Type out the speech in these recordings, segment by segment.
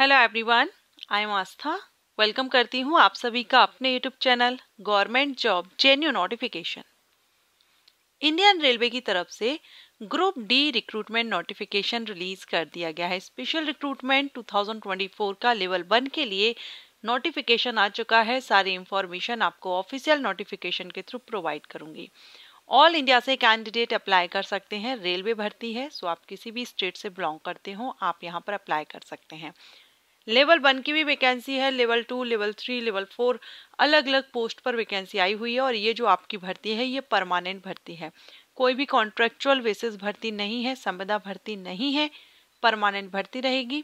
Hello everyone I am Aastha welcome करती हूँ आप सभी का अपने YouTube channel government job genuine notification Indian railway की तरफ से group D recruitment notification release कर दिया गया है स्पेशल रिक्रूटमेंट 2024 का लेवल वन के लिए नोटिफिकेशन आ चुका है सारी इंफॉर्मेशन आपको ऑफिशियल नोटिफिकेशन के थ्रू प्रोवाइड करूंगी ऑल इंडिया से कैंडिडेट अप्लाई कर सकते हैं रेलवे भर्ती है सो आप किसी भी स्टेट से बिलोंग करते हो आप यहाँ पर अप्लाई कर सकते हैं लेवल वन की भी वैकेंसी है level two level three level four अलग अलग पोस्ट पर वैकेंसी आई हुई है और ये जो आपकी भर्ती है ये परमानेंट भर्ती है कोई भी कॉन्ट्रेक्चुअल बेसिस भर्ती नहीं है संपदा भर्ती नहीं है परमानेंट भर्ती रहेगी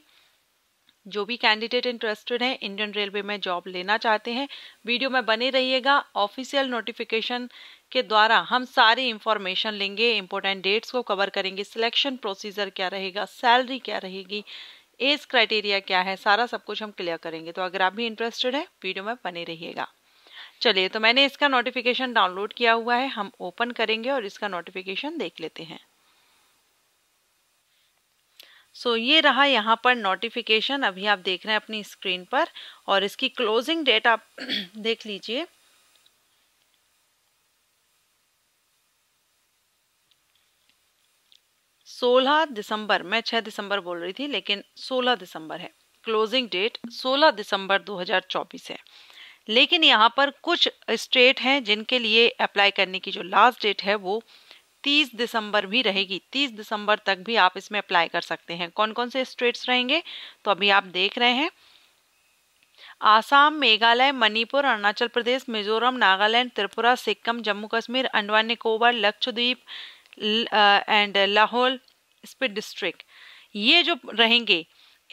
जो भी कैंडिडेट इंटरेस्टेड हैं इंडियन रेलवे में जॉब लेना चाहते हैं वीडियो में बने रहिएगा ऑफिशियल नोटिफिकेशन के द्वारा हम सारी इंफॉर्मेशन लेंगे इंपॉर्टेंट डेट्स को कवर करेंगे सिलेक्शन प्रोसीजर क्या रहेगा सैलरी क्या रहेगी एज क्राइटेरिया क्या है सारा सब कुछ हम क्लियर करेंगे तो अगर आप भी इंटरेस्टेड है वीडियो में बने रहिएगा चलिए तो मैंने इसका नोटिफिकेशन डाउनलोड किया हुआ है हम ओपन करेंगे और इसका नोटिफिकेशन देख लेते हैं सो so, ये रहा यहाँ पर नोटिफिकेशन अभी आप देख रहे हैं अपनी स्क्रीन पर और इसकी क्लोजिंग डेट आप देख लीजिए 16 दिसंबर मैं 6 दिसंबर बोल रही थी लेकिन 16 दिसंबर है क्लोजिंग डेट 16 दिसंबर 2024 है लेकिन यहाँ पर कुछ स्टेट हैं जिनके लिए अप्लाई करने की जो लास्ट डेट है वो 30 दिसंबर भी रहेगी 30 दिसंबर तक भी आप इसमें अप्लाई कर सकते हैं कौन कौन से स्टेट्स रहेंगे तो अभी आप देख रहे हैं आसाम मेघालय मणिपुर अरुणाचल प्रदेश मिजोरम नागालैंड त्रिपुरा सिक्किम जम्मू कश्मीर अंडमान निकोबार लक्षद्वीप एंड लाहौल स्पिट डिस्ट्रिक्ट ये जो रहेंगे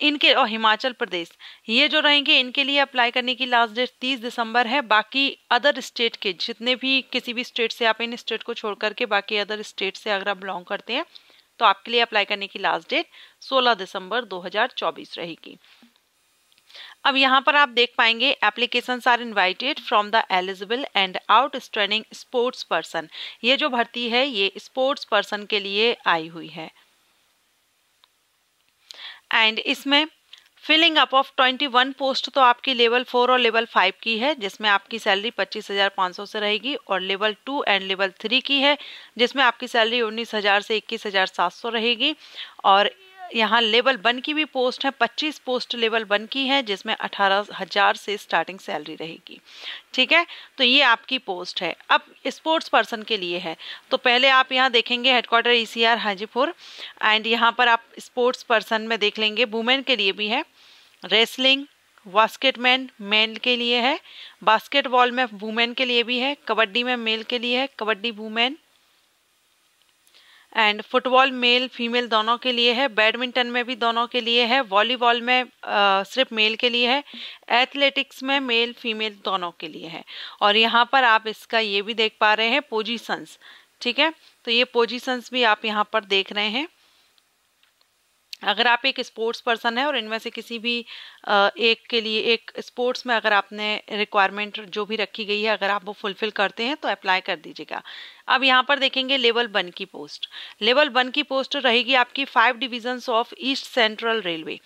इनके और हिमाचल प्रदेश ये जो रहेंगे इनके लिए अप्लाई करने की लास्ट डेट तीस दिसंबर है बाकी अदर स्टेट के जितने भी किसी भी स्टेट से आप इन स्टेट को छोड़ करके बाकी अदर स्टेट से अगर आप बिलोंग करते हैं तो आपके लिए अप्लाई करने की लास्ट डेट 16 दिसंबर 2024 रहेगी अब यहाँ पर आप देख पाएंगे application are invited from the eligible and outstanding sports person ये जो भर्ती है ये स्पोर्ट्स पर्सन के लिए आई हुई है एंड इसमें फिलिंग अप ऑफ 21 पोस्ट तो आपकी लेवल फोर और लेवल फाइव की है जिसमें आपकी सैलरी 25,500 से रहेगी और level two and level three की है जिसमें आपकी सैलरी 19,000 से 21,700 रहेगी और यहाँ लेवल वन की भी पोस्ट है 25 पोस्ट लेवल वन की है जिसमें अठारह हज़ार से स्टार्टिंग सैलरी रहेगी ठीक है तो ये आपकी पोस्ट है अब स्पोर्ट्स पर्सन के लिए है तो पहले आप यहाँ देखेंगे headquarter E C Hajipur and यहाँ पर आप स्पोर्ट्स पर्सन में देख लेंगे वुमेन के लिए भी है रेसलिंग बास्केटमैन मेल के लिए है बास्केटबॉल में वुमेन के लिए भी है कबड्डी में मेल के लिए है kabaddi women and football male female दोनों के लिए है बैडमिंटन में भी दोनों के लिए है वॉलीबॉल में आ, सिर्फ मेल के लिए है एथलेटिक्स में मेल फीमेल दोनों के लिए है और यहाँ पर आप इसका ये भी देख पा रहे हैं पोजिशंस ठीक है तो ये पोजिशंस भी आप यहाँ पर देख रहे हैं अगर आप एक स्पोर्ट्स पर्सन है और इनमें से किसी भी एक के लिए एक स्पोर्ट्स में अगर आपने रिक्वायरमेंट जो भी रखी गई है अगर आप वो फुलफिल करते हैं तो अप्लाई कर दीजिएगा अब यहाँ पर देखेंगे लेवल वन की पोस्ट लेवल वन की पोस्ट रहेगी आपकी five divisions of east central railway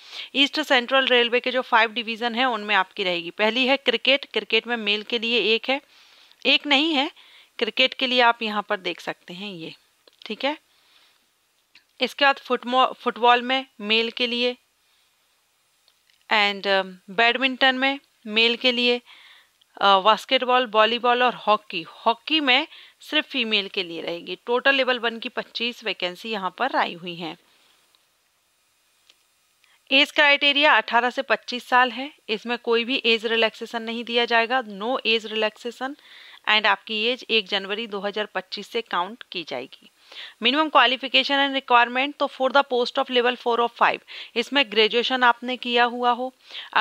east central railway के जो फाइव डिवीज़न हैं उनमें आपकी रहेगी पहली है क्रिकेट क्रिकेट में मेल के लिए एक है एक नहीं है क्रिकेट के लिए आप यहाँ पर देख सकते हैं ये ठीक है इसके बाद फुटमो फुटबॉल में मेल के लिए एंड um, बैडमिंटन में मेल के लिए बास्केटबॉल uh, वॉलीबॉल और हॉकी हॉकी में सिर्फ फीमेल के लिए रहेगी टोटल लेवल वन की पच्चीस वैकेंसी यहाँ पर आई हुई हैं एज क्राइटेरिया 18 से 25 साल है इसमें कोई भी एज रिलैक्सेशन नहीं दिया जाएगा नो एज रिलैक्सेशन एंड आपकी एज 1 जनवरी 2025 से काउंट की जाएगी मिनिमम क्वालिफिकेशन एंड रिक्वायरमेंट तो for the post of level four और फाइव इसमें ग्रेजुएशन आपने किया हुआ हो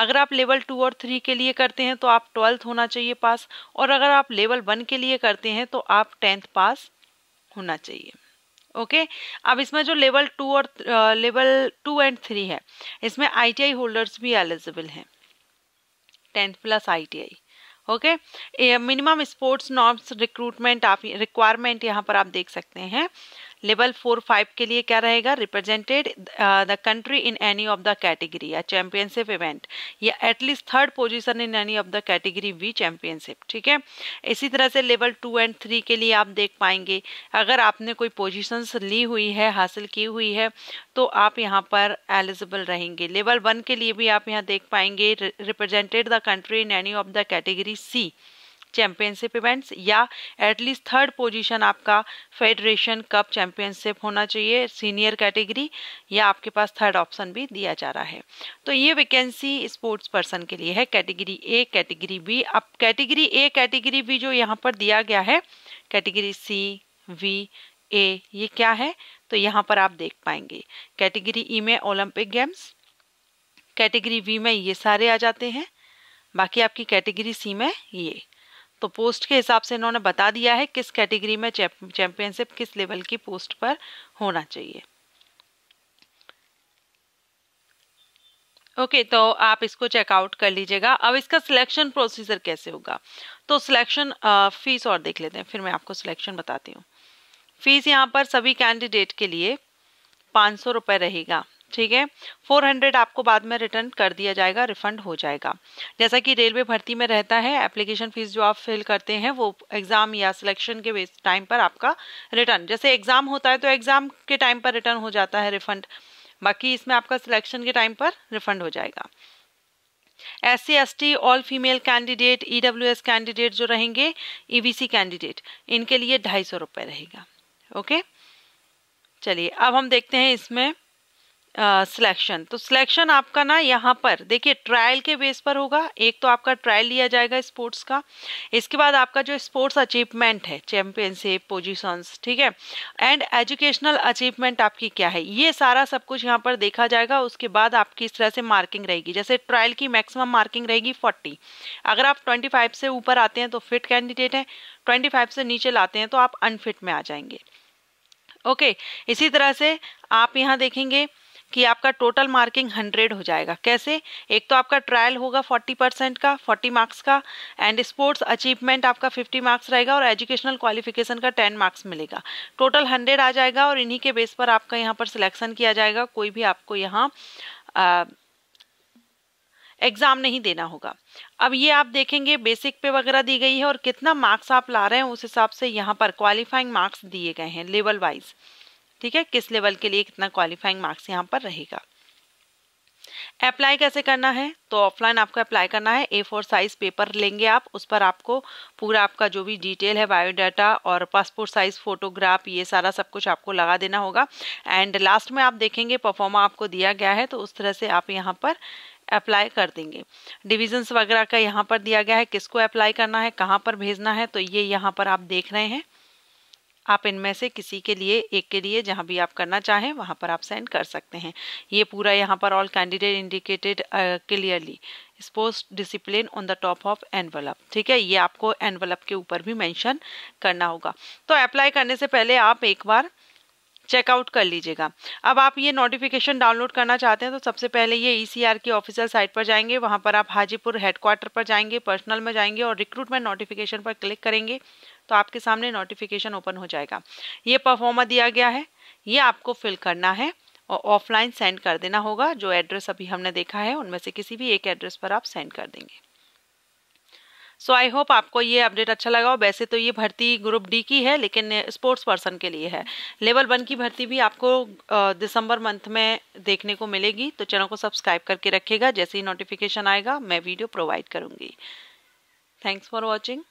अगर आप लेवल टू और थ्री के लिए करते हैं तो आप ट्वेल्थ होना चाहिए पास और अगर आप लेवल वन के लिए करते हैं तो आप टेंथ पास होना चाहिए ओके okay? अब इसमें जो लेवल टू और लेवल टू एंड थ्री है इसमें आईटीआई होल्डर्स भी एलिजिबल हैं tenth plus ITI okay minimum sports norms recruitment आप रिक्वायरमेंट यहाँ पर आप देख सकते हैं लेवल फोर फाइव के लिए क्या रहेगा represented the country in any of the category या चैंपियनशिप इवेंट या at least third position in any of the category V championship ठीक है इसी तरह से लेवल टू एंड थ्री के लिए आप देख पाएंगे अगर आपने कोई पोजिशंस ली हुई है हासिल की हुई है तो आप यहाँ पर एलिजिबल रहेंगे लेवल वन के लिए भी आप यहाँ देख पाएंगे represented the country in any of the category C championship events या एटलीस्ट थर्ड पोजीशन आपका फेडरेशन कप चैंपियनशिप होना चाहिए सीनियर कैटेगरी या आपके पास थर्ड ऑप्शन भी दिया जा रहा है तो ये वैकेंसी स्पोर्ट्स पर्सन के लिए है कैटेगरी ए कैटेगरी बी अब कैटेगरी ए कैटेगरी बी जो यहाँ पर दिया गया है कैटेगरी सी वी ए ये क्या है तो यहाँ पर आप देख पाएंगे कैटेगरी ई e में ओलंपिक गेम्स कैटेगरी वी में ये सारे आ जाते हैं बाकी आपकी कैटेगरी सी में ये तो पोस्ट के हिसाब से इन्होंने बता दिया है किस कैटेगरी में चैंपियनशिप किस लेवल की पोस्ट पर होना चाहिए ओके okay, तो आप इसको चेकआउट कर लीजिएगा अब इसका सिलेक्शन प्रोसीजर कैसे होगा तो सिलेक्शन फीस और देख लेते हैं फिर मैं आपको सिलेक्शन बताती हूँ फीस यहाँ पर सभी कैंडिडेट के लिए पाँच सौ रुपये रहेगा ठीक है 400 आपको बाद में रिटर्न कर दिया जाएगा रिफंड हो जाएगा जैसा कि रेलवे भर्ती में रहता है एप्लीकेशन फीस जो आप फिल करते हैं वो एग्ज़ाम या सिलेक्शन के टाइम पर आपका रिटर्न जैसे एग्ज़ाम होता है तो एग्ज़ाम के टाइम पर रिटर्न हो जाता है रिफंड बाकी इसमें आपका सिलेक्शन के टाइम पर रिफंड हो जाएगा S C S T all female candidate E S candidate जो रहेंगे ई e कैंडिडेट इनके लिए ढाई सौ रुपए रहेगा ओके चलिए अब हम देखते हैं इसमें सिलेक्शन तो सिलेक्शन आपका ना यहाँ पर देखिए ट्रायल के बेस पर होगा एक तो आपका ट्रायल लिया जाएगा स्पोर्ट्स का इसके बाद आपका जो स्पोर्ट्स अचीवमेंट है चैम्पियनशिप पोजीशंस ठीक है एंड एजुकेशनल अचीवमेंट आपकी क्या है ये सारा सब कुछ यहाँ पर देखा जाएगा उसके बाद आपकी इस तरह से मार्किंग रहेगी जैसे ट्रायल की मैक्सिमम मार्किंग रहेगी फोर्टी अगर आप ट्वेंटी फाइव से ऊपर आते हैं तो फिट कैंडिडेट हैं ट्वेंटी फाइव से नीचे लाते हैं तो आप अनफिट में आ जाएंगे ओके okay, इसी तरह से आप यहाँ देखेंगे कि आपका टोटल मार्किंग हंड्रेड हो जाएगा कैसे एक तो आपका ट्रायल होगा फोर्टी परसेंट का फोर्टी मार्क्स का एंड स्पोर्ट्स अचीवमेंट आपका फिफ्टी मार्क्स रहेगा और एजुकेशनल क्वालिफिकेशन का टेन मार्क्स मिलेगा टोटल हंड्रेड आ जाएगा और इन्हीं के बेस पर आपका यहाँ पर सिलेक्शन किया जाएगा कोई भी आपको यहाँ एग्ज़ाम नहीं देना होगा अब ये आप देखेंगे बेसिक पे वगैरह दी गई है और कितना मार्क्स आप ला रहे हैं उस हिसाब से यहाँ पर क्वालिफाइंग मार्क्स दिए गए हैं लेवल वाइज ठीक है किस लेवल के लिए कितना क्वालिफाइंग मार्क्स यहाँ पर रहेगा अप्लाई कैसे करना है तो ऑफलाइन आपको अप्लाई करना है ए फोर साइज पेपर लेंगे आप उस पर आपको पूरा आपका जो भी डिटेल है बायोडाटा और पासपोर्ट साइज फोटोग्राफ ये सारा सब कुछ आपको लगा देना होगा एंड लास्ट में आप देखेंगे परफॉर्मा आपको दिया गया है तो उस तरह से आप यहाँ पर अप्लाई कर देंगे डिविजन्स वगैरह का यहाँ पर दिया गया है किसको अप्लाई करना है कहाँ पर भेजना है तो ये यहाँ पर आप देख रहे हैं आप इनमें से किसी के लिए एक के लिए जहाँ भी आप करना चाहें वहाँ पर आप सेंड कर सकते हैं ये पूरा यहाँ पर all candidate indicated clearly sports discipline on the top of envelope ठीक है ये आपको एनवलप के ऊपर भी मेंशन करना होगा तो अप्लाई करने से पहले आप एक बार चेकआउट कर लीजिएगा अब आप ये नोटिफिकेशन डाउनलोड करना चाहते हैं तो सबसे पहले ये ई e की ऑफिशियल साइट पर जाएंगे वहाँ पर आप हाजीपुर हेडक्वार्टर पर जाएंगे पर्सनल में जाएंगे और रिक्रूटमेंट नोटिफिकेशन पर क्लिक करेंगे तो आपके सामने नोटिफिकेशन ओपन हो जाएगा ये परफॉर्मा दिया गया है ये आपको फिल करना है और ऑफलाइन सेंड कर देना होगा जो एड्रेस अभी हमने देखा है उनमें से किसी भी एक एड्रेस पर आप सेंड कर देंगे सो आई होप आपको ये अपडेट अच्छा लगा हो वैसे तो ये भर्ती ग्रुप डी की है लेकिन स्पोर्ट्स पर्सन के लिए है लेवल वन की भर्ती भी आपको दिसंबर मंथ में देखने को मिलेगी तो चैनल को सब्सक्राइब करके रखेगा जैसे ही नोटिफिकेशन आएगा मैं वीडियो प्रोवाइड करूँगी थैंक्स फॉर वॉचिंग